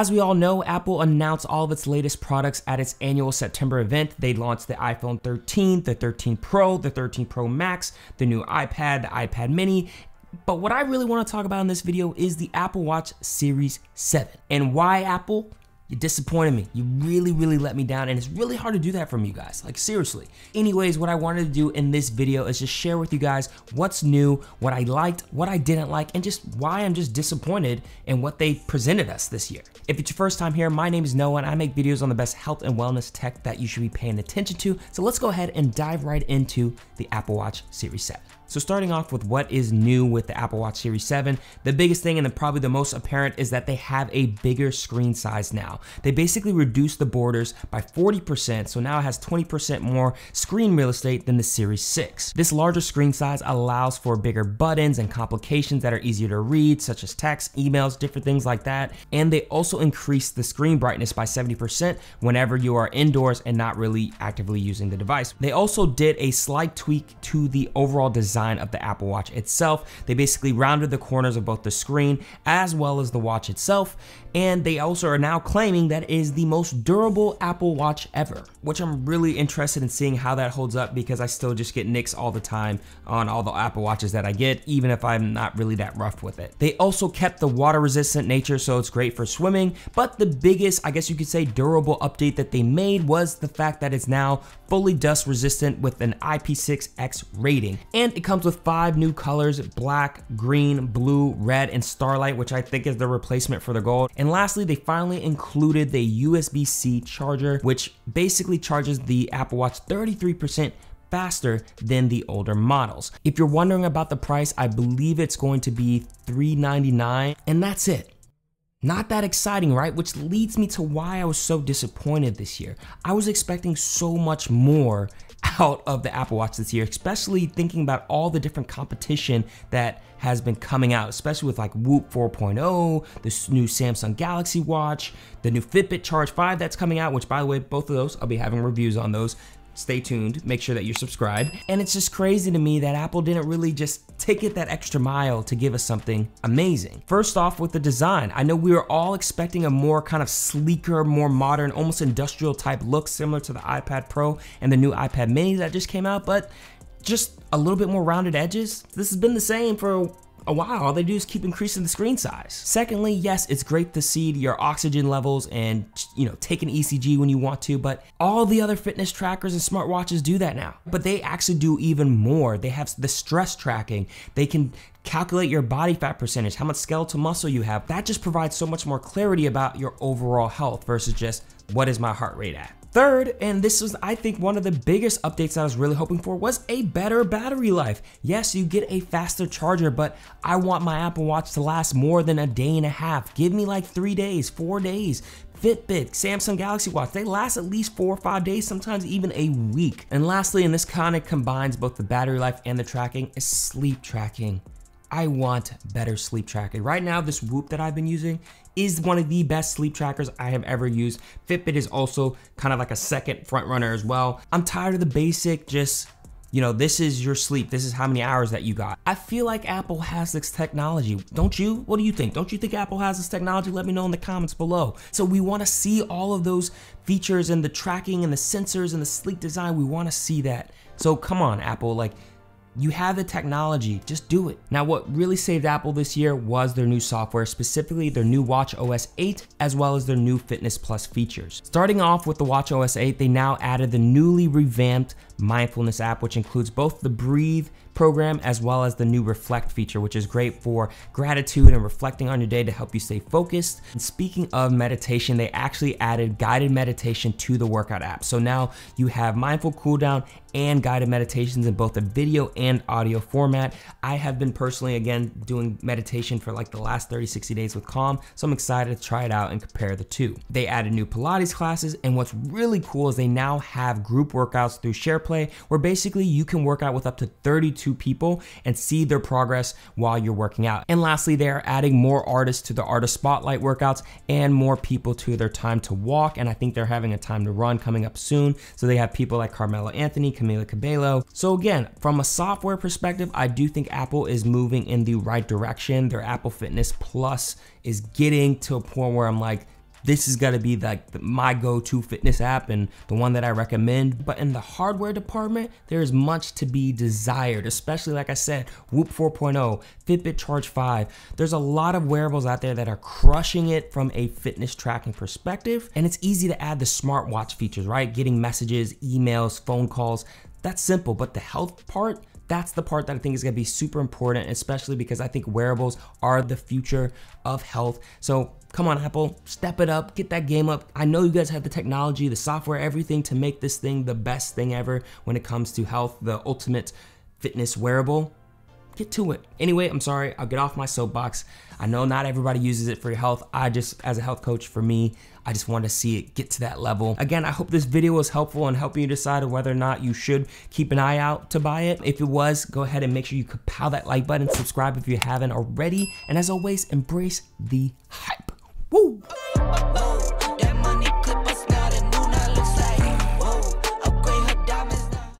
As we all know, Apple announced all of its latest products at its annual September event. They launched the iPhone 13, the 13 Pro, the 13 Pro Max, the new iPad, the iPad Mini, but what I really want to talk about in this video is the Apple Watch Series 7 and why Apple you disappointed me. You really, really let me down, and it's really hard to do that from you guys. Like, seriously. Anyways, what I wanted to do in this video is just share with you guys what's new, what I liked, what I didn't like, and just why I'm just disappointed in what they presented us this year. If it's your first time here, my name is Noah, and I make videos on the best health and wellness tech that you should be paying attention to. So let's go ahead and dive right into the Apple Watch Series 7. So starting off with what is new with the Apple Watch Series 7, the biggest thing and the, probably the most apparent is that they have a bigger screen size now. They basically reduced the borders by 40%, so now it has 20% more screen real estate than the Series 6. This larger screen size allows for bigger buttons and complications that are easier to read, such as text, emails, different things like that. And they also increased the screen brightness by 70% whenever you are indoors and not really actively using the device. They also did a slight tweak to the overall design design of the Apple Watch itself. They basically rounded the corners of both the screen as well as the watch itself, and they also are now claiming that is the most durable Apple Watch ever, which I'm really interested in seeing how that holds up because I still just get nicks all the time on all the Apple Watches that I get, even if I'm not really that rough with it. They also kept the water resistant nature, so it's great for swimming, but the biggest, I guess you could say, durable update that they made was the fact that it's now fully dust resistant with an IP6X rating. And it comes with five new colors, black, green, blue, red, and starlight, which I think is the replacement for the gold. And lastly, they finally included the USB-C charger, which basically charges the Apple Watch 33% faster than the older models. If you're wondering about the price, I believe it's going to be $399 and that's it. Not that exciting, right? Which leads me to why I was so disappointed this year. I was expecting so much more out of the Apple Watch this year, especially thinking about all the different competition that has been coming out, especially with like Whoop 4.0, this new Samsung Galaxy Watch, the new Fitbit Charge 5 that's coming out, which by the way, both of those, I'll be having reviews on those stay tuned, make sure that you're subscribed. And it's just crazy to me that Apple didn't really just take it that extra mile to give us something amazing. First off with the design, I know we were all expecting a more kind of sleeker, more modern, almost industrial type look similar to the iPad Pro and the new iPad mini that just came out, but just a little bit more rounded edges. This has been the same for a while, all they do is keep increasing the screen size. Secondly, yes, it's great to see your oxygen levels and you know take an ECG when you want to, but all the other fitness trackers and smartwatches do that now. But they actually do even more. They have the stress tracking. They can calculate your body fat percentage, how much skeletal muscle you have. That just provides so much more clarity about your overall health versus just what is my heart rate at. Third, and this was I think one of the biggest updates I was really hoping for was a better battery life. Yes, you get a faster charger, but I want my Apple Watch to last more than a day and a half. Give me like three days, four days. Fitbit, Samsung Galaxy Watch, they last at least four or five days, sometimes even a week. And lastly, and this kind of combines both the battery life and the tracking, is sleep tracking. I want better sleep tracking. Right now, this Whoop that I've been using is one of the best sleep trackers I have ever used. Fitbit is also kind of like a second front runner as well. I'm tired of the basic, just you know, this is your sleep. This is how many hours that you got. I feel like Apple has this technology. Don't you? What do you think? Don't you think Apple has this technology? Let me know in the comments below. So we wanna see all of those features and the tracking and the sensors and the sleek design. We wanna see that. So come on, Apple, like you have the technology, just do it. Now, what really saved Apple this year was their new software, specifically their new Watch OS 8, as well as their new Fitness Plus features. Starting off with the Watch OS 8, they now added the newly revamped mindfulness app, which includes both the Breathe program as well as the new reflect feature, which is great for gratitude and reflecting on your day to help you stay focused. And speaking of meditation, they actually added guided meditation to the workout app. So now you have mindful cooldown and guided meditations in both a video and audio format. I have been personally, again, doing meditation for like the last 30, 60 days with Calm, so I'm excited to try it out and compare the two. They added new Pilates classes, and what's really cool is they now have group workouts through SharePlay, where basically you can work out with up to 32 people and see their progress while you're working out. And lastly, they are adding more artists to the artist spotlight workouts and more people to their time to walk. And I think they're having a time to run coming up soon. So they have people like Carmelo Anthony, Camila Cabello. So again, from a software perspective, I do think Apple is moving in the right direction. Their Apple Fitness Plus is getting to a point where I'm like, this is gonna be like my go-to fitness app and the one that I recommend. But in the hardware department, there is much to be desired, especially like I said, Whoop 4.0, Fitbit Charge 5. There's a lot of wearables out there that are crushing it from a fitness tracking perspective. And it's easy to add the smartwatch features, right? Getting messages, emails, phone calls, that's simple, but the health part, that's the part that I think is gonna be super important, especially because I think wearables are the future of health. So Come on, Apple, step it up, get that game up. I know you guys have the technology, the software, everything to make this thing the best thing ever when it comes to health, the ultimate fitness wearable. Get to it. Anyway, I'm sorry, I'll get off my soapbox. I know not everybody uses it for your health. I just, as a health coach, for me, I just want to see it get to that level. Again, I hope this video was helpful in helping you decide whether or not you should keep an eye out to buy it. If it was, go ahead and make sure you pound that like button, subscribe if you haven't already, and as always, embrace the hype oh,